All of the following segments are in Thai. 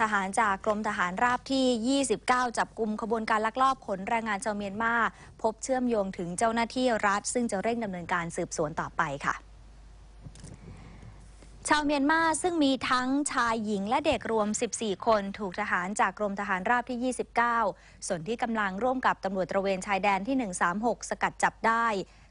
ทหารจากกรมทหารราบที่ 29 จับกลุ่มขบวนการลักลอบขนแรงงานชาวเมียนมาพบเชื่อมโยงถึงเจ้าหน้าที่รัฐ ซึ่งจะเร่งดำเนินการสืบสวนต่อไปค่ะ ชาวเมียนมาซึ่งมีทั้งชายหญิงและเด็กรวม 14 คนถูกทหารจากกรมทหารราบที่ 29 ส่วนที่กำลังร่วมกับตำรวจตระเวนชายแดนที่ 136 สกัดจับได้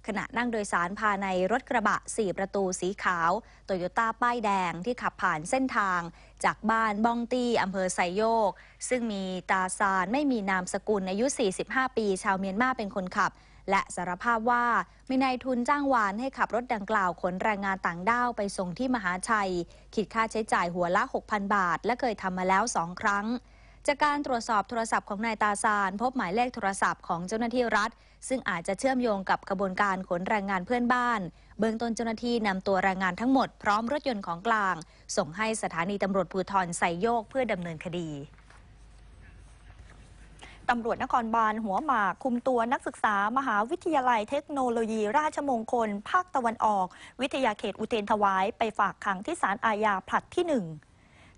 ขณะนั่งโดยสารพาในรถกระบะ 4 ประตูสีขาว โตโยต้าป้ายแดงที่ขับผ่านเส้นทาง จากบ้านบองตี้ อำเภอไซโยก ซึ่งมีตาซานไม่มีนามสกุลอายุ 45 ปี ชาวเมียนมาเป็นคนขับ และสารภาพว่ามีนายทุนจ้างวานให้ขับรถดังกล่าว ขนแรงงานต่างด้าว ไปส่งที่มหาชัย คิดค่าใช้จ่ายหัวละ6,000 บาท และเคยทำมาแล้วสองครั้งจากการตรวจสอบโทรศัพท์ของนายตาซานพบหมายเลขโทรศัพท์ของเจ้าหน้าที่รัฐ ซึ่งอาจจะเชื่อมโยงกับกระบวนการขนแรงงานเพื่อนบ้าน เบื้องต้นเจ้าหน้าที่นำตัวแรงงานทั้งหมดพร้อมรถยนต์ของกลาง ส่งให้สถานีตำรวจภูธรไซโยกเพื่อดำเนินคดีตำรวจนครบาลหัวหมากคุมตัวนักศึกษา มหาวิทยาลัยเทคโนโลยีราชมงคล ภาคตะวันออก วิทยาเขตอุเทนถวายไปฝากขังที่ศาลอาญาผลัดที่หนึ่ง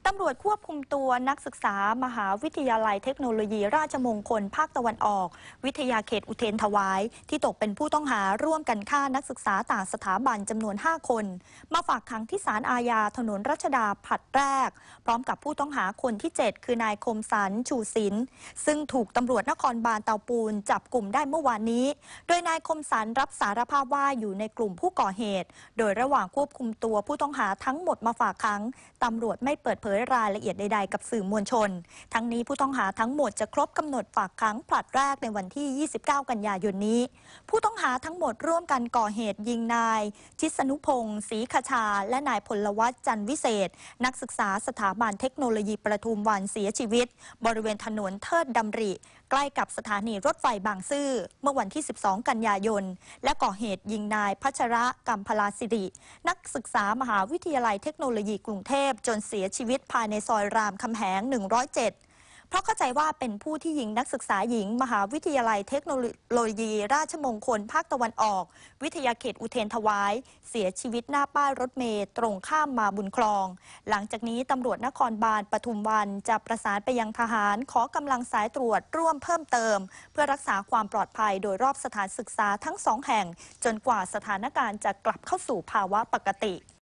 ตำรวจควบคุมตัวนักศึกษามหาวิทยาลัยเทคโนโลยีราชมงคล ภาคตะวันออก วิทยาเขตอุเทนถวาย ที่ตกเป็นผู้ต้องหาร่วมกันฆ่านักศึกษาต่างสถาบันจำนวน 5 คน มาฝากขังที่ศาลอาญาถนนรัชดาผัดแรก พร้อมกับผู้ต้องหาคนที่ 7 คือนายคมสัน ชูศิล์ซึ่งถูกตำรวจนครบาลเตาปูนจับกลุ่มได้เมื่อวานนี้โดยนายคมสันรับสารภาพว่าอยู่ในกลุ่มผู้ก่อเหตุ โดยระหว่างควบคุมตัวผู้ต้องหาทั้งหมดมาฝากขังตำรวจไม่เปิดเผยยรายละเอียดใดๆ กับสื่อมวลชน ทั้งนี้ผู้ต้องหาทั้งหมดจะครบกำหนดฝากขังผลัดแรก ในวันที่ 29 กันยายนนี้ ผู้ต้องหาทั้งหมดร่วมกันก่อเหตุ ยิงนาย ชิสนุพงศ์ศรีขชา และนายพลวัตจันวิเศษ นักศึกษาสถาบันเทคโนโลยีประทุมวันเสียชีวิต บริเวณถนนเทิดดำริ ใกล้กับสถานีรถไฟบางซื่อ เมื่อวันที่ 12 กันยายน และก่อเหตุ ยิงนายพัชระกัมพลาสิรินักศึกษามหาวิทยาลัยเทคโนโลยีกรุงเทพจนเสียชีวิตตภายในซอยรามคำแหง 107 เพราะเข้าใจว่าเป็นผู้ที่ยิงนักศึกษาหญิง มหาวิทยาลัยเทคโนโลยี ราชมงคลภาคตะวันออก วิทยาเขตอุเทนถวาย เสียชีวิตหน้าป้ายรถเมย์ตรงข้ามมาบุญคลอง หลังจากนี้ ตำรวจนครบาลปทุมวัน จะประสานไปยังทหาร ขอกำลังสายตรวจร่วมเพิ่มเติม เพื่อรักษาความปลอดภัยโดยรอบสถานศึกษาทั้งสองแห่งจนกว่าสถานการณ์จะกลับเข้าสู่ภาวะปกติ